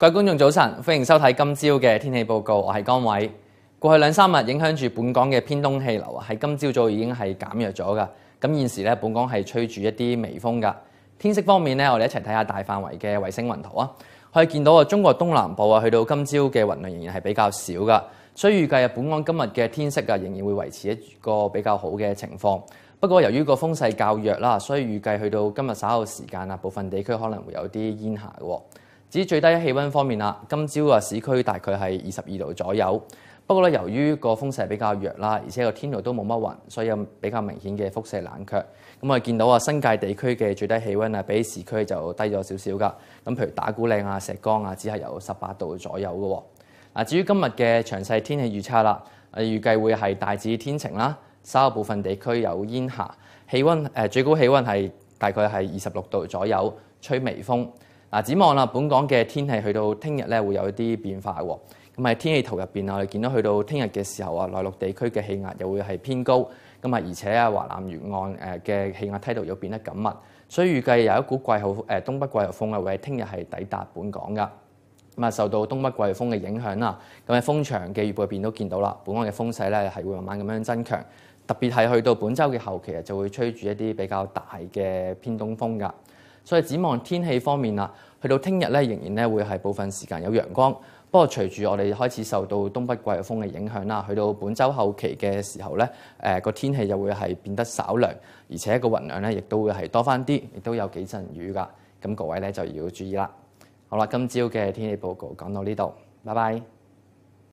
各位觀眾，早晨！歡迎收睇今朝嘅天氣報告，我係江偉。過去兩三日影響住本港嘅偏東氣流啊，喺今朝早已經係減弱咗噶。咁現時咧，本港係吹住一啲微風噶。天色方面咧，我哋一齊睇下大範圍嘅衛星雲圖啊。可以見到啊，中國東南部啊，去到今朝嘅雲量仍然係比較少噶。所以預計啊，本港今日嘅天色啊，仍然會維持一個比較好嘅情況。不過由於個風勢較弱啦，所以預計去到今日稍後時間啊，部分地區可能會有啲煙霞嘅。至於最低氣温方面啦，今朝啊市區大概係二十二度左右。不過咧，由於個風勢比較弱啦，而且個天度都冇乜雲，所以有比較明顯嘅輻射冷卻。咁啊，見到啊新界地區嘅最低氣温啊，比市區就低咗少少噶。咁譬如打鼓嶺啊、石崗啊，只係有十八度左右嘅。嗱，至於今日嘅詳細天氣預測啦，預計會係大致天晴啦，稍部分地區有煙霞。氣温誒最高氣温係大概係二十六度左右，吹微風。嗱，展望啦，本港嘅天氣去到聽日咧，會有一啲變化喎。咁喺天氣圖入邊啊，我哋見到去到聽日嘅時候啊，內陸地區嘅氣壓又會係偏高，咁啊，而且啊，華南沿岸誒嘅氣壓梯度又變得緊密，所以預計有一股季候誒東北季候風啊，會喺聽日係抵達本港噶。咁啊，受到東北季候風嘅影響啦，咁喺風場嘅預報入邊都見到啦，本港嘅風勢咧係會慢慢咁樣增強，特別係去到本週嘅後期啊，就會吹住一啲比較大嘅偏東風噶。所以展望天氣方面啦，去到聽日咧仍然咧會係部分時間有陽光，不過隨住我哋開始受到東北季風嘅影響啦，去到本週後期嘅時候咧，誒個天氣又會係變得稍涼，而且個雲量咧亦都會係多翻啲，亦都有幾陣雨噶，咁各位咧就要注意啦。好啦，今朝嘅天氣報告講到呢度，拜拜。